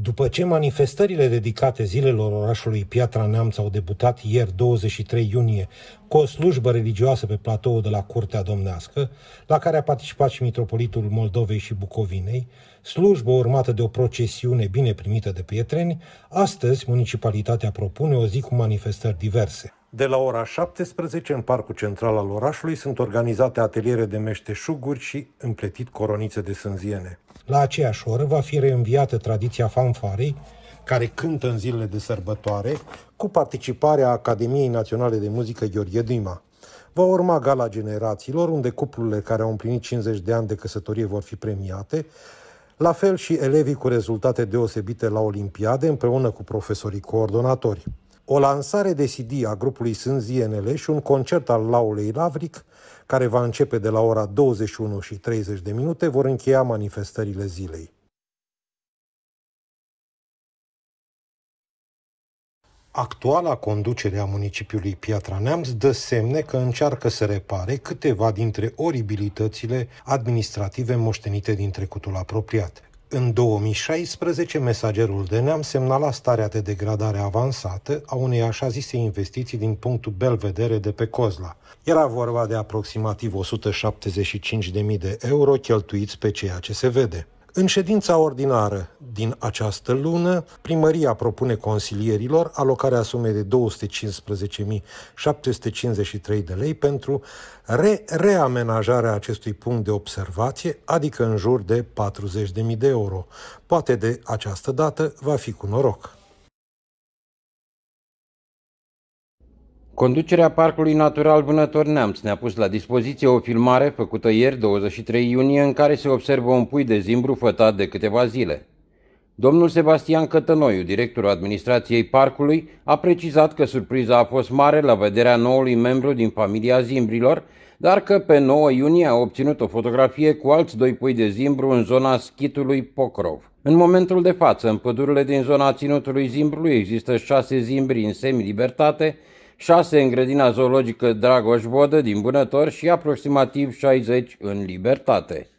După ce manifestările dedicate zilelor orașului Piatra Neamț au debutat ieri 23 iunie cu o slujbă religioasă pe platou de la Curtea Domnească, la care a participat și Mitropolitul Moldovei și Bucovinei, slujbă urmată de o procesiune bine primită de pietreni, astăzi municipalitatea propune o zi cu manifestări diverse. De la ora 17, în Parcul Central al orașului, sunt organizate ateliere de meșteșuguri și împletit coronițe de sânziene. La aceeași oră va fi reînviată tradiția fanfarei, care cântă în zilele de sărbătoare, cu participarea Academiei Naționale de Muzică Gheorghe Dima. Va urma gala generațiilor, unde cuplurile care au împlinit 50 de ani de căsătorie vor fi premiate, la fel și elevii cu rezultate deosebite la olimpiade, împreună cu profesorii coordonatori o lansare de CD a grupului Sânzienele și un concert al Laulei Lavric, care va începe de la ora 21 și 30 de minute, vor încheia manifestările zilei. Actuala conducere a municipiului Piatra Neamț dă semne că încearcă să repare câteva dintre oribilitățile administrative moștenite din trecutul apropiat. În 2016, mesagerul de neam semnala starea de degradare avansată a unei așa zise investiții din punctul Belvedere de pe Cozla. Era vorba de aproximativ 175.000 de euro cheltuiți pe ceea ce se vede. În ședința ordinară din această lună, primăria propune consilierilor alocarea sumei de 215.753 de lei pentru re- reamenajarea acestui punct de observație, adică în jur de 40.000 de euro. Poate de această dată va fi cu noroc. Conducerea Parcului Natural Vânător Neamț ne-a pus la dispoziție o filmare făcută ieri, 23 iunie, în care se observă un pui de zimbru fătat de câteva zile. Domnul Sebastian Cătănoiu, directorul administrației parcului, a precizat că surpriza a fost mare la vederea noului membru din familia zimbrilor, dar că pe 9 iunie a obținut o fotografie cu alți doi pui de zimbru în zona schitului Pocrov. În momentul de față, în pădurile din zona ținutului zimbrului există șase zimbri în semi-libertate, 6 în grădina zoologică Dragoș Bodă din Bunător și aproximativ 60 în libertate.